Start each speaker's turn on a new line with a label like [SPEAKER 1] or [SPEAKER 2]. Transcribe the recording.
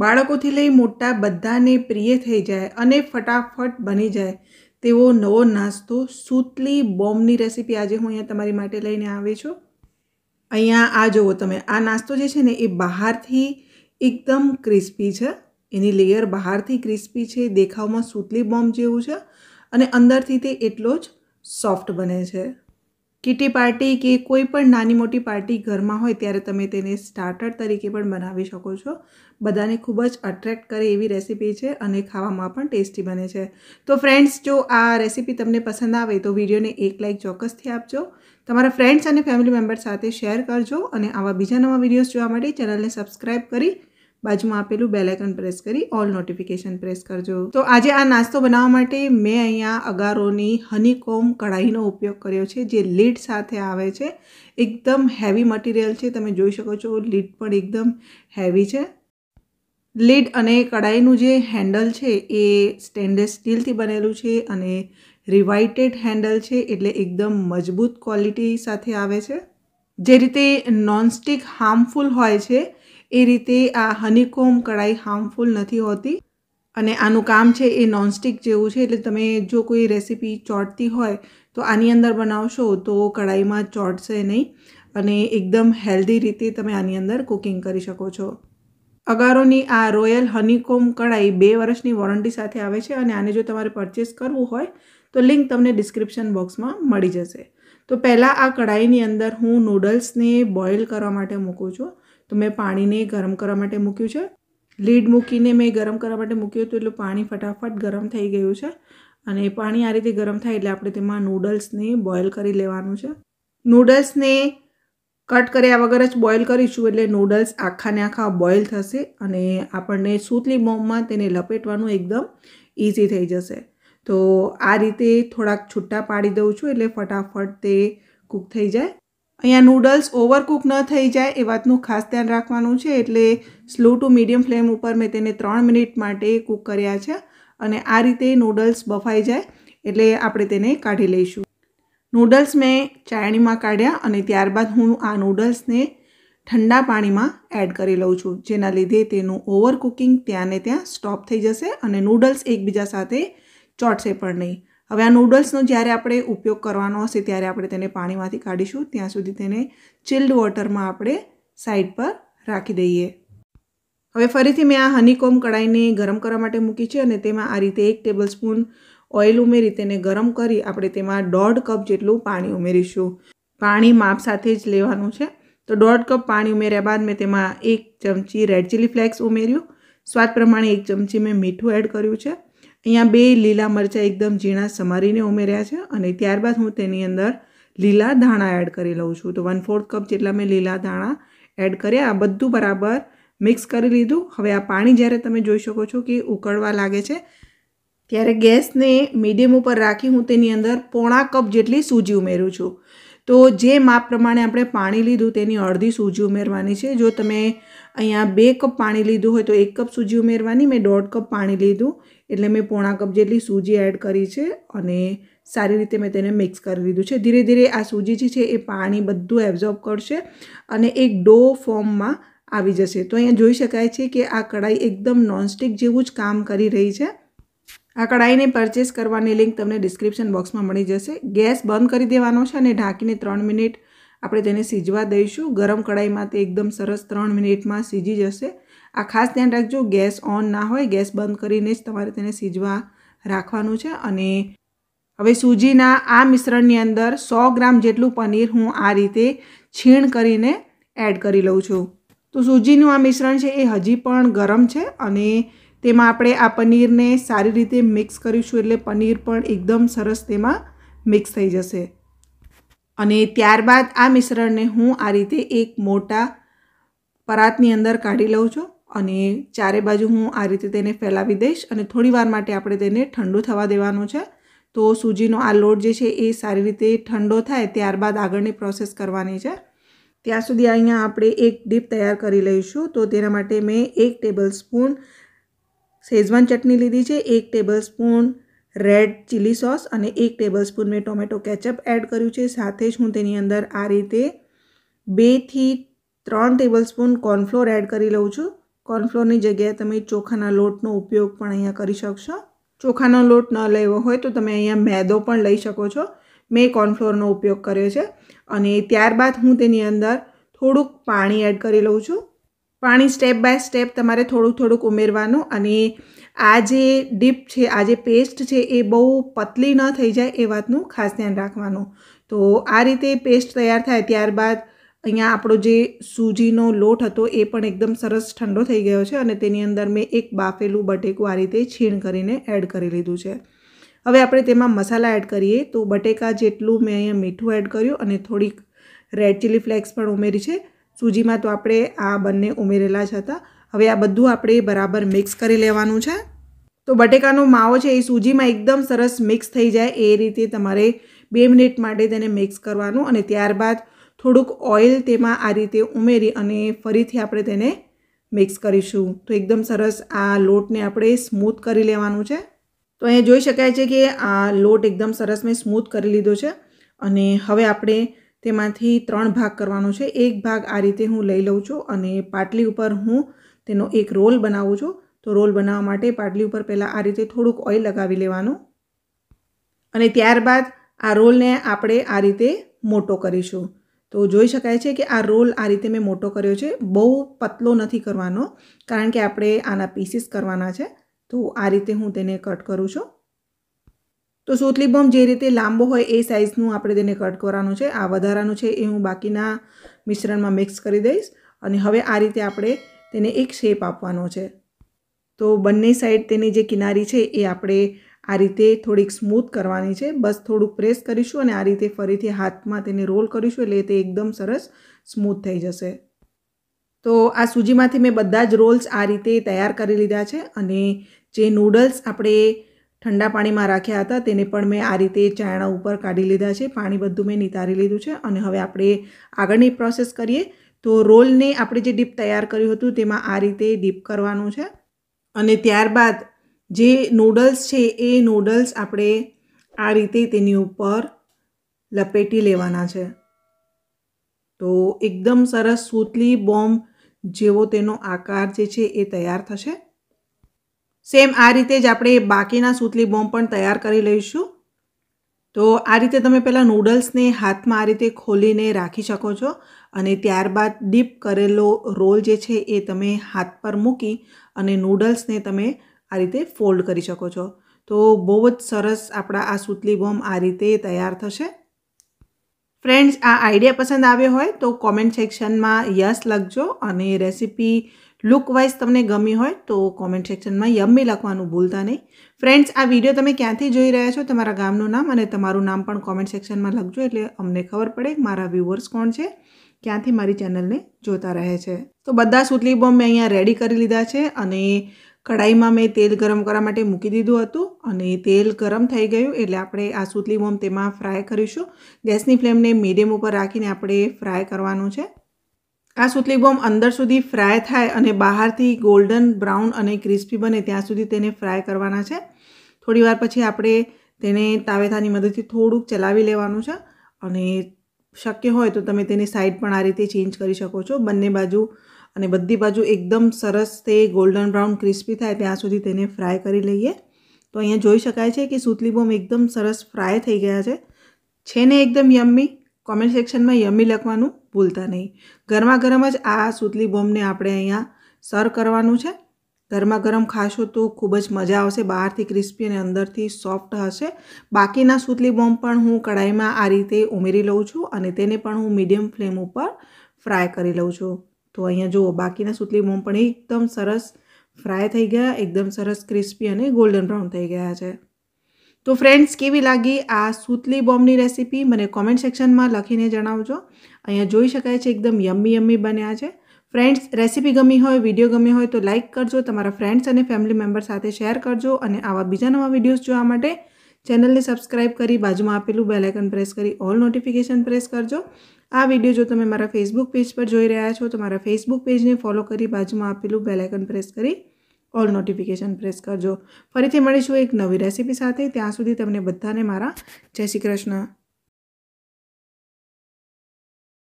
[SPEAKER 1] બાળકોથી લઈ મોટા બધાને પ્રિય થઈ જાય અને ફટાફટ બની જાય તેવો નવો નાસ્તો સૂતલી બોમ્બની રેસીપી આજે હું અહીંયા તમારી માટે લઈને આવી છું અહીંયા આ જુઓ તમે આ નાસ્તો જે છે ને એ બહારથી એકદમ ક્રિસ્પી છે એની લેયર બહારથી ક્રિસ્પી છે દેખાવમાં સૂતલી બોમ્બ જેવું છે અને અંદરથી તે એટલો જ સોફ્ટ બને છે કીટી પાર્ટી કે કોઈ પણ નાની મોટી પાર્ટી ઘરમાં હોય ત્યારે તમે તેને સ્ટાર્ટર તરીકે પણ બનાવી શકો છો બધાને ખૂબ જ અટ્રેક્ટ કરે એવી રેસીપી છે અને ખાવામાં પણ ટેસ્ટી બને છે તો ફ્રેન્ડ્સ જો આ રેસીપી તમને પસંદ આવે તો વિડીયોને એક લાઇક ચોક્કસથી આપજો તમારા ફ્રેન્ડ્સ અને ફેમિલી મેમ્બર સાથે શેર કરજો અને આવા બીજા નવા વિડીયોઝ જોવા માટે ચેનલને સબસ્ક્રાઈબ કરી બાજુમાં આપેલું બેલાઇકન પ્રેસ કરી ઓલ નોટિફિકેશન પ્રેસ કરજો તો આજે આ નાસ્તો બનાવવા માટે મેં અહીંયા અગારોની હનીકોમ કઢાઈનો ઉપયોગ કર્યો છે જે લીડ સાથે આવે છે એકદમ હેવી મટીરિયલ છે તમે જોઈ શકો છો લીડ પણ એકદમ હેવી છે લીડ અને કડાઈનું જે હેન્ડલ છે એ સ્ટેનલેસ સ્ટીલથી બનેલું છે અને રિવાઇટેડ હેન્ડલ છે એટલે એકદમ મજબૂત ક્વોલિટી સાથે આવે છે જે રીતે નોનસ્ટિક હાર્મફુલ હોય છે એ રીતે આ હનીકોમ કઢાઈ હાર્મફુલ નથી હોતી અને આનું કામ છે એ નોનસ્ટિક જેવું છે એટલે તમે જો કોઈ રેસીપી ચોંટતી હોય તો આની અંદર બનાવશો તો કઢાઈમાં ચોંટશે નહીં અને એકદમ હેલ્ધી રીતે તમે આની અંદર કુકિંગ કરી શકો છો અગારોની આ રોયલ હનીકોમ કઢાઈ બે વર્ષની વોરંટી સાથે આવે છે અને આને જો તમારે પરચેસ કરવું હોય તો લિંક તમને ડિસ્ક્રિપ્શન બોક્સમાં મળી જશે તો પહેલાં આ કઢાઈની અંદર હું નૂડલ્સને બોઇલ કરવા માટે મૂકું છું તો મેં પાણીને ગરમ કરવા માટે મૂક્યું છે લીડ મૂકીને મેં ગરમ કરવા માટે મૂક્યું હતું એટલું પાણી ફટાફટ ગરમ થઈ ગયું છે અને પાણી આ રીતે ગરમ થાય એટલે આપણે તેમાં નૂડલ્સને બોઇલ કરી લેવાનું છે નૂડલ્સને કટ કર્યા વગર જ બોઇલ કરીશું એટલે નૂડલ્સ આખાને આખા બોઇલ થશે અને આપણને સૂતલી બોમમાં તેને લપેટવાનું એકદમ ઇઝી થઈ જશે તો આ રીતે થોડાક છૂટા પાડી દઉં છું એટલે ફટાફટ તે કૂક થઈ જાય અહીંયા નૂડલ્સ ઓવરકૂક ન થઈ જાય એ વાતનું ખાસ ધ્યાન રાખવાનું છે એટલે સ્લો ટુ મીડિયમ ફ્લેમ ઉપર મેં તેને ત્રણ મિનિટ માટે કૂક કર્યા છે અને આ રીતે નૂડલ્સ બફાઈ જાય એટલે આપણે તેને કાઢી લઈશું નૂડલ્સ મેં ચાયણીમાં કાઢ્યા અને ત્યારબાદ હું આ નૂડલ્સને ઠંડા પાણીમાં એડ કરી લઉં છું જેના લીધે તેનું ઓવર કુકિંગ ત્યાં ને ત્યાં સ્ટોપ થઈ જશે અને નૂડલ્સ એકબીજા સાથે ચોટશે પણ નહીં હવે આ નૂડલ્સનો જ્યારે આપણે ઉપયોગ કરવાનો હશે ત્યારે આપણે તેને પાણીમાંથી કાઢીશું ત્યાં સુધી તેને ચિલ્ડ વોટરમાં આપણે સાઈડ પર રાખી દઈએ હવે ફરીથી મેં આ હનીકોમ કઢાઈને ગરમ કરવા માટે મૂકી છે અને તેમાં આ રીતે એક ટેબલ સ્પૂન ઓઇલ ઉમેરી તેને ગરમ કરી આપણે તેમાં દોઢ કપ જેટલું પાણી ઉમેરીશું પાણી માપ સાથે જ લેવાનું છે તો દોઢ કપ પાણી ઉમેર્યા બાદ મેં તેમાં એક ચમચી રેડ ચીલી ફ્લેક્સ ઉમેર્યું સ્વાદ પ્રમાણે એક ચમચી મેં મીઠું એડ કર્યું છે અહીંયા બે લીલા મરચાં એકદમ ઝીણા સમારીને ઉમેર્યા છે અને ત્યારબાદ હું તેની અંદર લીલા ધાણા એડ કરી લઉં છું તો વન ફોર્થ કપ જેટલા મેં લીલા ધાણા એડ કર્યા આ બધું બરાબર મિક્સ કરી લીધું હવે આ પાણી જ્યારે તમે જોઈ શકો છો કે ઉકળવા લાગે છે ત્યારે ગેસને મીડિયમ ઉપર રાખી હું તેની અંદર પોણા કપ જેટલી સૂજી ઉમેરું છું તો જે માપ પ્રમાણે આપણે પાણી લીધું તેની અડધી સૂજી ઉમેરવાની છે જો તમે અહીંયા બે કપ પાણી લીધું હોય તો એક કપ સૂજી ઉમેરવાની મેં દોઢ કપ પાણી લીધું એટલે મેં પોણા કપ જેટલી સૂજી એડ કરી છે અને સારી રીતે મેં તેને મિક્સ કરી દીધું છે ધીરે ધીરે આ સૂજી જે છે એ પાણી બધું એબ્ઝોર્બ કરશે અને એક ડો ફોર્મમાં આવી જશે તો અહીંયા જોઈ શકાય છે કે આ કઢાઈ એકદમ નોનસ્ટિક જેવું જ કામ કરી રહી છે આ કઢાઈને પરચેસ કરવાની લિંક તમને ડિસ્ક્રિપ્શન બોક્સમાં મળી જશે ગેસ બંધ કરી દેવાનો છે અને ઢાંકીને ત્રણ મિનિટ આપણે તેને સીજવા દઈશું ગરમ કઢાઈમાં તે એકદમ સરસ ત્રણ મિનિટમાં સીજી જશે આ ખાસ ધ્યાન રાખજો ગેસ ઓન ના હોય ગેસ બંધ કરીને જ તમારે તેને સીજવા રાખવાનું છે અને હવે સૂજીના આ મિશ્રણની અંદર સો ગ્રામ જેટલું પનીર હું આ રીતે છીણ કરીને એડ કરી લઉં છું તો સૂજીનું આ મિશ્રણ છે એ હજી પણ ગરમ છે અને તેમાં આપણે આ પનીરને સારી રીતે મિક્સ કરીશું એટલે પનીર પણ એકદમ સરસ તેમાં મિક્સ થઈ જશે અને ત્યારબાદ આ મિશ્રણને હું આ રીતે એક મોટા પરાતની અંદર કાઢી લઉં છું અને ચારે બાજુ હું આ રીતે તેને ફેલાવી દઈશ અને થોડી વાર માટે આપણે તેને ઠંડુ થવા દેવાનું છે તો સૂજીનો આ લોટ જે છે એ સારી રીતે ઠંડો થાય ત્યારબાદ આગળની પ્રોસેસ કરવાની છે ત્યાં સુધી અહીંયા આપણે એક ડીપ તૈયાર કરી લઈશું તો તેના માટે મેં એક ટેબલ સ્પૂન શેઝવાન ચટણી લીધી છે એક tablespoon red chili sauce અને એક ટેબલ સ્પૂન મેં ટોમેટો કેચઅપ એડ કર્યું છે સાથે જ હું તેની અંદર આ રીતે બેથી ત્રણ ટેબલ સ્પૂન કોર્નફ્લોર એડ કરી લઉં છું કોર્નફ્લોરની જગ્યાએ તમે ચોખાના લોટનો ઉપયોગ પણ અહીંયા કરી શકશો ચોખાનો લોટ ન લેવો હોય તો તમે અહીંયા મેદો પણ લઈ શકો છો મેં કોર્નફ્લોરનો ઉપયોગ કર્યો છે અને ત્યારબાદ હું તેની અંદર થોડુંક પાણી એડ કરી લઉં છું પાણી સ્ટેપ બાય સ્ટેપ તમારે થોડુંક થોડુંક ઉમેરવાનું અને આ જે ડીપ છે આ જે પેસ્ટ છે એ બહુ પતલી ન થઈ જાય એ વાતનું ખાસ ધ્યાન રાખવાનું તો આ રીતે પેસ્ટ તૈયાર થાય ત્યારબાદ અહીંયા આપણો જે સૂજીનો લોટ હતો એ પણ એકદમ સરસ ઠંડો થઈ ગયો છે અને તેની અંદર મેં એક બાફેલું બટેકું આ રીતે છીણ કરીને એડ કરી લીધું છે હવે આપણે તેમાં મસાલા એડ કરીએ તો બટેકા જેટલું મેં અહીંયા મીઠું એડ કર્યું અને થોડીક રેડ ચીલી ફ્લેક્સ પણ ઉમેરી છે સૂજીમાં તો આપણે આ બંને ઉમેરેલા જ હતા હવે આ બધું આપણે બરાબર મિક્સ કરી લેવાનું છે તો બટેકાનો માવો છે એ સૂજીમાં એકદમ સરસ મિક્સ થઈ જાય એ રીતે તમારે બે મિનિટ માટે તેને મિક્સ કરવાનું અને ત્યારબાદ થોડુંક ઓઇલ તેમાં આ રીતે ઉમેરી અને ફરીથી આપણે તેને મિક્સ કરીશું તો એકદમ સરસ આ લોટને આપણે સ્મૂથ કરી લેવાનું છે તો અહીંયા જોઈ શકાય છે કે આ લોટ એકદમ સરસ મેં સ્મૂથ કરી લીધો છે અને હવે આપણે તેમાંથી ત્રણ ભાગ કરવાનો છે એક ભાગ આ રીતે હું લઈ લઉં છું અને પાટલી ઉપર હું તેનો એક રોલ બનાવું છું તો રોલ બનાવવા માટે પાટલી ઉપર પહેલાં આ રીતે થોડુંક ઓઇલ લગાવી લેવાનું અને ત્યારબાદ આ રોલને આપણે આ રીતે મોટો કરીશું તો જોઈ શકાય છે કે આ રોલ આ રીતે મેં મોટો કર્યો છે બહુ પતલો નથી કરવાનો કારણ કે આપણે આના પીસીસ કરવાના છે તો આ રીતે હું તેને કટ કરું છું તો સોતલી બમ જે રીતે લાંબો હોય એ સાઇઝનું આપણે તેને કટ કરવાનું છે આ વધારાનું છે એ હું બાકીના મિશ્રણમાં મિક્સ કરી દઈશ અને હવે આ રીતે આપણે તેને એક શેપ આપવાનો છે તો બંને સાઈડ તેની જે કિનારી છે એ આપણે આ રીતે થોડીક સ્મૂથ કરવાની છે બસ થોડુંક પ્રેસ કરીશું અને આ રીતે ફરીથી હાથમાં તેને રોલ કરીશું એટલે તે એકદમ સરસ સ્મૂથ થઈ જશે તો આ સૂજીમાંથી મેં બધા જ રોલ્સ આ રીતે તૈયાર કરી લીધા છે અને જે નૂડલ્સ આપણે ઠંડા પાણીમાં રાખ્યા હતા તેને પણ મેં આ રીતે ચાયણા ઉપર કાઢી લીધા છે પાણી બધું મેં નિતારી લીધું છે અને હવે આપણે આગળની પ્રોસેસ કરીએ તો રોલને આપણે જે ડીપ તૈયાર કર્યું હતું તેમાં આ રીતે ડીપ કરવાનું છે અને ત્યારબાદ જે નૂડલ્સ છે એ નૂડલ્સ આપણે આ રીતે તેની ઉપર લપેટી લેવાના છે તો એકદમ સરસ સૂતલી બોમ્બ જેવો તેનો આકાર જે છે એ તૈયાર થશે સેમ આ રીતે જ આપણે બાકીના સૂતલી બોમ્બ પણ તૈયાર કરી લઈશું તો આ રીતે તમે પહેલાં નૂડલ્સને હાથમાં આ રીતે ખોલીને રાખી શકો છો અને ત્યારબાદ ડીપ કરેલો રોલ જે છે એ તમે હાથ પર મૂકી અને નૂડલ્સને તમે આ રીતે ફોલ્ડ કરી શકો છો તો બહુ જ સરસ આપણા આ સુતલી બોમ્બ આ રીતે તૈયાર થશે ફ્રેન્ડ્સ આ આઈડિયા પસંદ આવ્યો હોય તો કોમેન્ટ સેક્શનમાં યસ લખજો અને રેસીપી લુકવાઇઝ તમને ગમી હોય તો કોમેન્ટ સેક્શનમાં યમ્મી લખવાનું ભૂલતા નહીં ફ્રેન્ડ્સ આ વિડીયો તમે ક્યાંથી જોઈ રહ્યા છો તમારા ગામનું નામ અને તમારું નામ પણ કોમેન્ટ સેક્શનમાં લખજો એટલે અમને ખબર પડે મારા વ્યુઅર્સ કોણ છે ક્યાંથી મારી ચેનલને જોતા રહે છે તો બધા સુતલી બોમ્બ મેં અહીંયા રેડી કરી લીધા છે અને કઢાઈમાં મેં તેલ ગરમ કરવા માટે મૂકી દીધું હતું અને તેલ ગરમ થઈ ગયું એટલે આપણે આ સુતલી મોમ તેમાં ફ્રાય કરીશું ગેસની ફ્લેમને મીડિયમ ઉપર રાખીને આપણે ફ્રાય કરવાનું છે આ સુતલી બોમ્બ અંદર સુધી ફ્રાય થાય અને બહારથી ગોલ્ડન બ્રાઉન અને ક્રિસ્પી બને ત્યાં સુધી તેને ફ્રાય કરવાના છે થોડીવાર પછી આપણે તેને તાવેથાની મદદથી થોડુંક ચલાવી લેવાનું છે અને શક્ય હોય તો તમે તેની સાઈડ પણ આ રીતે ચેન્જ કરી શકો છો બંને બાજુ અને બધી બાજુ એકદમ સરસ તે ગોલ્ડન બ્રાઉન ક્રિસ્પી થાય ત્યાં સુધી તેને ફ્રાય કરી લઈએ તો અહીંયા જોઈ શકાય છે કે સુતલી બોમ્બ એકદમ સરસ ફ્રાય થઈ ગયા છે છે ને એકદમ યમ્મી કોમેન્ટ સેક્શનમાં યમ્મી લખવાનું ભૂલતા નહીં ગરમા ગરમ જ આ સુતલી બોમ્બને આપણે અહીંયા સર્વ કરવાનું છે ગરમા ગરમ ખાશો તો ખૂબ જ મજા આવશે બહારથી ક્રિસ્પી અને અંદરથી સોફ્ટ હશે બાકીના સુતલી બોમ્બ પણ હું કઢાઈમાં આ રીતે ઉમેરી લઉં છું અને તેને પણ હું મીડિયમ ફ્લેમ ઉપર ફ્રાય કરી લઉં છું તો અહીંયા જુઓ બાકીના સુતલી મોમ પણ એકદમ સરસ ફ્રાય થઈ ગયા એકદમ સરસ ક્રિસ્પી અને ગોલ્ડન બ્રાઉન થઈ ગયા છે તો ફ્રેન્ડ્સ કેવી લાગી આ સુતલી બોમ્બની રેસીપી મને કોમેન્ટ સેક્શનમાં લખીને જણાવજો અહીંયા જોઈ શકાય છે એકદમ યમ્મી યમ્મી બન્યા છે ફ્રેન્ડ્સ રેસીપી ગમી હોય વિડીયો ગમી હોય તો લાઇક કરજો તમારા ફ્રેન્ડ્સ અને ફેમિલી મેમ્બર સાથે શેર કરજો અને આવા બીજા નવા વિડીયોઝ જોવા માટે ચેનલને સબસ્ક્રાઇબ કરી બાજુમાં આપેલું બેલાઇકન પ્રેસ કરી ઓલ નોટિફિકેશન પ્રેસ કરજો આ વિડીયો જો તમે મારા ફેસબુક પેજ પર જોઈ રહ્યા છો તો મારા ફેસબુક પેજને ફોલો કરી બાજુમાં આપેલું બેલાઇકન પ્રેસ કરી ઓલ નોટિફિકેશન પ્રેસ કરજો ફરીથી મળીશું એક નવી રેસીપી સાથે ત્યાં સુધી તમને બધાને મારા જય શ્રી કૃષ્ણ